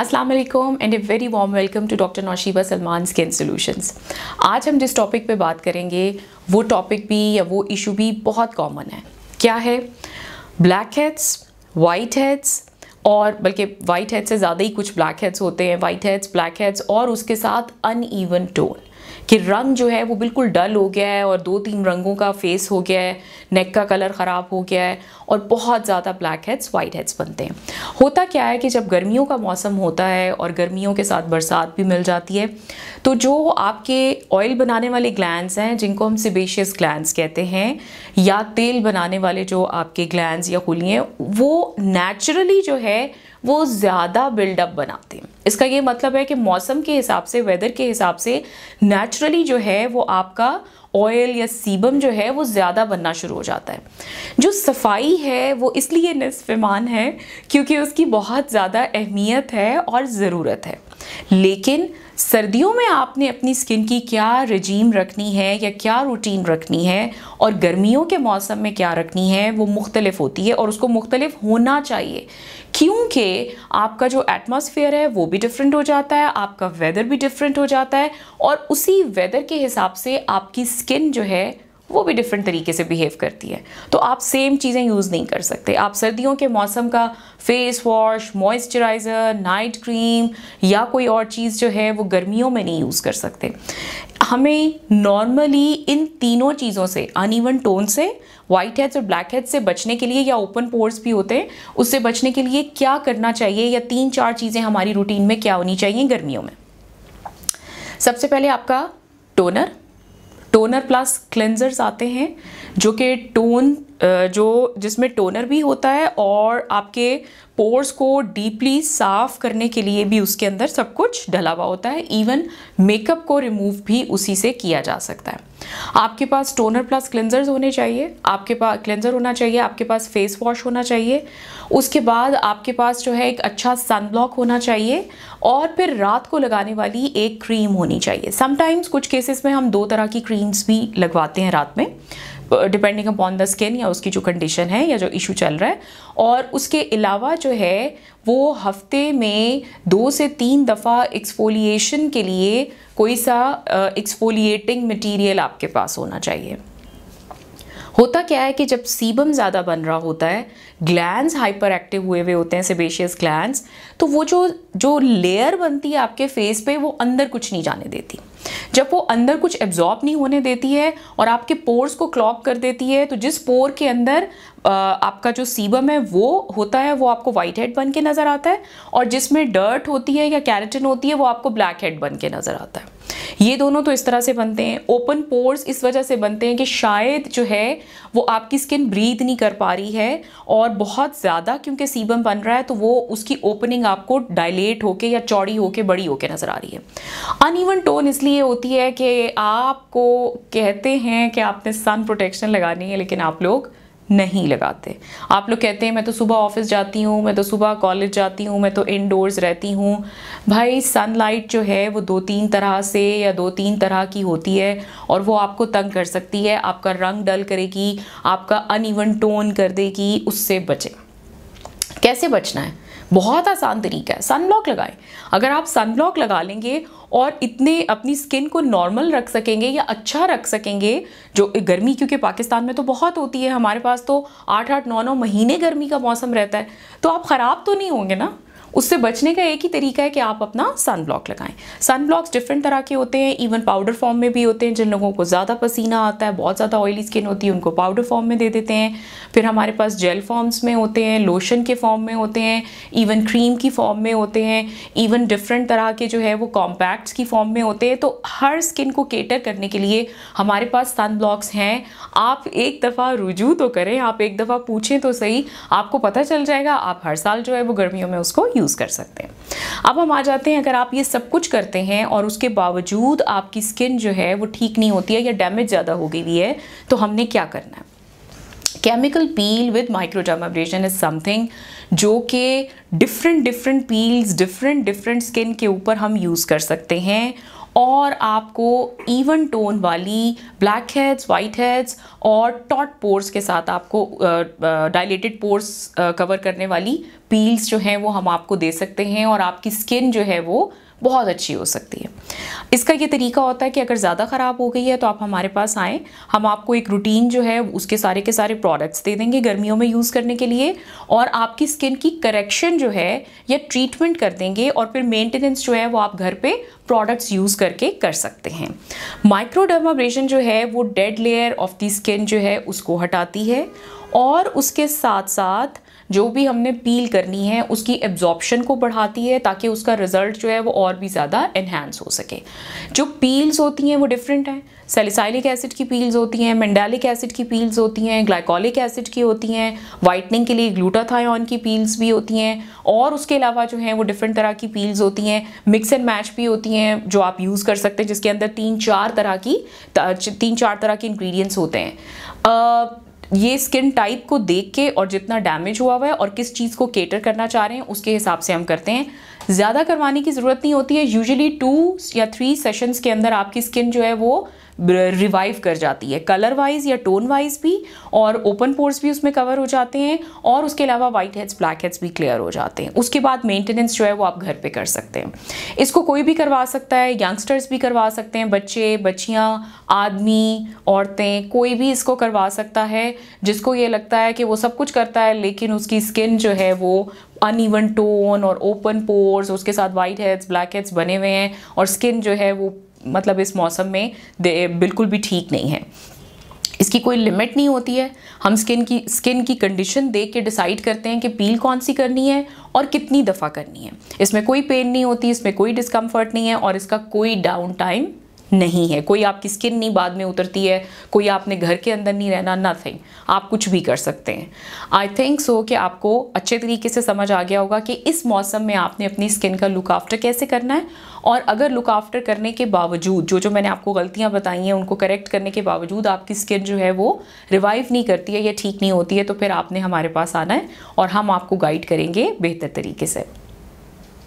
Aslam and a very warm welcome to doctor Naushiba Salman skin solutions आज हम जिस टॉपिक पे बात करेंगे वो टॉपिक भी या वो इशू भी बहुत कॉमन है क्या है ब्लैक हेड्स वाइट हेड्स और बल्कि वाइट हेड से ज़्यादा ही कुछ ब्लैक हेड्स होते हैं वाइट हेड्स ब्लैक हेड्स और उसके साथ अन टोन कि रंग जो है वो बिल्कुल डल हो गया है और दो तीन रंगों का फेस हो गया है नेक का कलर ख़राब हो गया है और बहुत ज़्यादा ब्लैक हेड्स वाइट हेड्स बनते हैं होता क्या है कि जब गर्मियों का मौसम होता है और गर्मियों के साथ बरसात भी मिल जाती है तो जो आपके ऑयल बनाने वाले ग्लैंड हैं जिनको हम सिबेशियस ग्लैंड कहते हैं या तेल बनाने वाले जो आपके ग्लैंड या खुली हैं वो नेचुरली जो है वो ज़्यादा बिल्डअप बनाते हैं इसका ये मतलब है कि मौसम के हिसाब से वेदर के हिसाब से नेचुरली जो है वो आपका ऑयल या सीबम जो है वो ज़्यादा बनना शुरू हो जाता है जो सफाई है वो इसलिए नस्फ़ेमान है क्योंकि उसकी बहुत ज़्यादा अहमियत है और ज़रूरत है लेकिन सर्दियों में आपने अपनी स्किन की क्या रजीम रखनी है या क्या रूटीन रखनी है और गर्मियों के मौसम में क्या रखनी है वो मुख्तलिफ होती है और उसको मुख्तलिफ होना चाहिए क्योंकि आपका जो एटमॉस्फेयर है वो भी डिफरेंट हो जाता है आपका वेदर भी डिफरेंट हो जाता है और उसी वेदर के हिसाब से आपकी स्किन जो है वो भी डिफरेंट तरीके से बिहेव करती है तो आप सेम चीज़ें यूज़ नहीं कर सकते आप सर्दियों के मौसम का face wash moisturiser night cream या कोई और चीज़ जो है वो गर्मियों में नहीं यूज़ कर सकते हमें नॉर्मली इन तीनों चीज़ों से अनइवन टोन से वाइट हेड्स और ब्लैक हेड्स से बचने के लिए या ओपन पोर्स भी होते हैं उससे बचने के लिए क्या करना चाहिए या तीन चार चीज़ें हमारी रूटीन में क्या होनी चाहिए गर्मियों में सबसे पहले आपका टोनर टोनर प्लस क्लेंजर्स आते हैं जो कि टोन जो जिसमें टोनर भी होता है और आपके पोर्स को डीपली साफ करने के लिए भी उसके अंदर सब कुछ डला हुआ होता है इवन मेकअप को रिमूव भी उसी से किया जा सकता है आपके पास टोनर प्लस क्लिनजर्स होने चाहिए आपके पास क्लिनजर होना चाहिए आपके पास फेस वॉश होना चाहिए उसके बाद आपके पास जो है एक अच्छा सनब्लॉक होना चाहिए और फिर रात को लगाने वाली एक क्रीम होनी चाहिए समटाइम्स कुछ केसेस में हम दो तरह की क्रीम्स भी लगवाते हैं रात में डिपेंडिंग अपॉन द स्किन या उसकी जो कंडीशन है या जो इशू चल रहा है और उसके अलावा जो है वो हफ्ते में दो से तीन दफ़ा एक्सफोलिएशन के लिए कोई सा एक्सफोलिएटिंग मटेरियल आपके पास होना चाहिए होता क्या है कि जब सीबम ज़्यादा बन रहा होता है ग्लैंड हाइपर एक्टिव हुए हुए होते हैं सेबेशियस ग्लैंड तो वो जो जो लेयर बनती है आपके फेस पे वो अंदर कुछ नहीं जाने देती जब वो अंदर कुछ एब्जॉर्ब नहीं होने देती है और आपके पोर्स को क्लॉक कर देती है तो जिस पोर के अंदर आपका जो सीबम है वो होता है वो आपको वाइट हेड बन के नज़र आता है और जिसमें डर्ट होती है या कैरेटिन होती है वो आपको ब्लैक हेड बन के नज़र आता है ये दोनों तो इस तरह से बनते हैं ओपन पोर्स इस वजह से बनते हैं कि शायद जो है वो आपकी स्किन ब्रीद नहीं कर पा रही है और बहुत ज़्यादा क्योंकि सीबम बन रहा है तो वो उसकी ओपनिंग आपको डायलेट होके या चौड़ी होके बड़ी होके नज़र आ रही है अनइवन टोन इसलिए होती है कि आपको कहते हैं कि आपने सन प्रोटेक्शन लगानी है लेकिन आप लोग नहीं लगाते आप लोग कहते हैं मैं तो सुबह ऑफिस जाती हूँ मैं तो सुबह कॉलेज जाती हूँ मैं तो इनडोर्स रहती हूँ भाई सनलाइट जो है वो दो तीन तरह से या दो तीन तरह की होती है और वो आपको तंग कर सकती है आपका रंग डल करेगी आपका अनइवन टोन कर देगी उससे बचें कैसे बचना है बहुत आसान तरीका है सनब्लॉक लगाएं अगर आप सनब्लॉक लगा लेंगे और इतने अपनी स्किन को नॉर्मल रख सकेंगे या अच्छा रख सकेंगे जो गर्मी क्योंकि पाकिस्तान में तो बहुत होती है हमारे पास तो आठ आठ नौ नौ महीने गर्मी का मौसम रहता है तो आप ख़राब तो नहीं होंगे ना उससे बचने का एक ही तरीका है कि आप अपना सन ब्लॉक लगाएं सन ब्लॉक्स डिफरेंट तरह के होते हैं इवन पाउडर फॉर्म में भी होते हैं जिन लोगों को ज़्यादा पसीना आता है बहुत ज़्यादा ऑयली स्किन होती है उनको पाउडर फॉर्म में दे देते हैं फिर हमारे पास जेल फॉर्म्स में होते हैं लोशन के फॉर्म में होते हैं इवन क्रीम की फॉर्म में होते हैं इवन डिफरेंट तरह के जो है वो कॉम्पैक्ट्स की फॉर्म में होते हैं तो हर स्किन को केटर करने के लिए हमारे पास सन ब्लॉक्स हैं आप एक दफ़ा रुजू तो करें आप एक दफ़ा पूछें तो सही आपको पता चल जाएगा आप हर साल जो है वो गर्मियों में उसको यूज़ कर सकते हैं अब हम आ जाते हैं अगर आप ये सब कुछ करते हैं और उसके बावजूद आपकी स्किन जो है वो ठीक नहीं होती है या डैमेज ज़्यादा हो गई है तो हमने क्या करना है chemical peel with microdermabrasion is something जो कि different different peels different different skin के ऊपर हम यूज़ कर सकते हैं और आपको इवन टोन वाली ब्लैक हेड्स वाइट हेड्स और टॉट पोर्स के साथ आपको डायलेटेड पोर्स कवर करने वाली पील्स जो हैं वो हम आपको दे सकते हैं और आपकी स्किन जो है वो बहुत अच्छी हो सकती है इसका ये तरीका होता है कि अगर ज़्यादा ख़राब हो गई है तो आप हमारे पास आएँ हम आपको एक रूटीन जो है उसके सारे के सारे प्रोडक्ट्स दे देंगे गर्मियों में यूज़ करने के लिए और आपकी स्किन की करेक्शन जो है या ट्रीटमेंट कर देंगे और फिर मेंटेनेंस जो है वो आप घर पे प्रोडक्ट्स यूज़ करके कर सकते हैं माइक्रोडर्माब्रेशन जो है वो dead layer off the skin जो है उसको हटाती है और उसके साथ साथ जो भी हमने पील करनी है उसकी एब्जॉर्प्शन को बढ़ाती है ताकि उसका रिजल्ट जो है वो और भी ज़्यादा इन्हेंस हो सके जो पील्स होती हैं वो डिफरेंट हैं सेलिसाइलिक एसिड की पील्स होती हैं मंडालिक एसिड की पील्स होती हैं ग्लाइकोलिक एसिड की होती हैं वाइटनिंग के लिए ग्लूटाथायन की पील्स भी होती हैं और उसके अलावा जो है वो डिफरेंट तरह की पील्स होती हैं मिक्स एंड मैच भी होती हैं जो आप यूज़ कर सकते हैं जिसके अंदर तीन चार तरह की तीन चार तरह के इन्ग्रीडियंट्स होते हैं ये स्किन टाइप को देख के और जितना डैमेज हुआ हुआ है और किस चीज़ को केटर करना चाह रहे हैं उसके हिसाब से हम करते हैं ज़्यादा करवाने की ज़रूरत नहीं होती है यूजली टू या थ्री सेशंस के अंदर आपकी स्किन जो है वो रिवाइव कर जाती है कलर वाइज या टोन वाइज भी और ओपन पोर्स भी उसमें कवर हो जाते हैं और उसके अलावा वाइट हेड्स ब्लैक हेड्स भी क्लियर हो जाते हैं उसके बाद मेंटेनेंस जो है वो आप घर पे कर सकते हैं इसको कोई भी करवा सकता है यंगस्टर्स भी करवा सकते हैं बच्चे बच्चियाँ आदमी औरतें कोई भी इसको करवा सकता है जिसको ये लगता है कि वो सब कुछ करता है लेकिन उसकी स्किन जो है वो अनइवन टोन और ओपन पोर्स उसके साथ वाइट हेड्स ब्लैक हेड्स बने हुए हैं और स्किन जो है वो मतलब इस मौसम में बिल्कुल भी ठीक नहीं है इसकी कोई लिमिट नहीं होती है हम स्किन की स्किन की कंडीशन देख के डिसाइड करते हैं कि पील कौन सी करनी है और कितनी दफ़ा करनी है इसमें कोई पेन नहीं होती इसमें कोई डिस्कम्फर्ट नहीं है और इसका कोई डाउन टाइम नहीं है कोई आपकी स्किन नहीं बाद में उतरती है कोई आपने घर के अंदर नहीं रहना नथिंग आप कुछ भी कर सकते हैं आई थिंक सो कि आपको अच्छे तरीके से समझ आ गया होगा कि इस मौसम में आपने अपनी स्किन का लुक आफ्टर कैसे करना है और अगर लुक आफ्टर करने के बावजूद जो जो मैंने आपको गलतियाँ बताई हैं उनको करेक्ट करने के बावजूद आपकी स्किन जो है वो रिवाइव नहीं करती है या ठीक नहीं होती है तो फिर आपने हमारे पास आना है और हम आपको गाइड करेंगे बेहतर तरीके से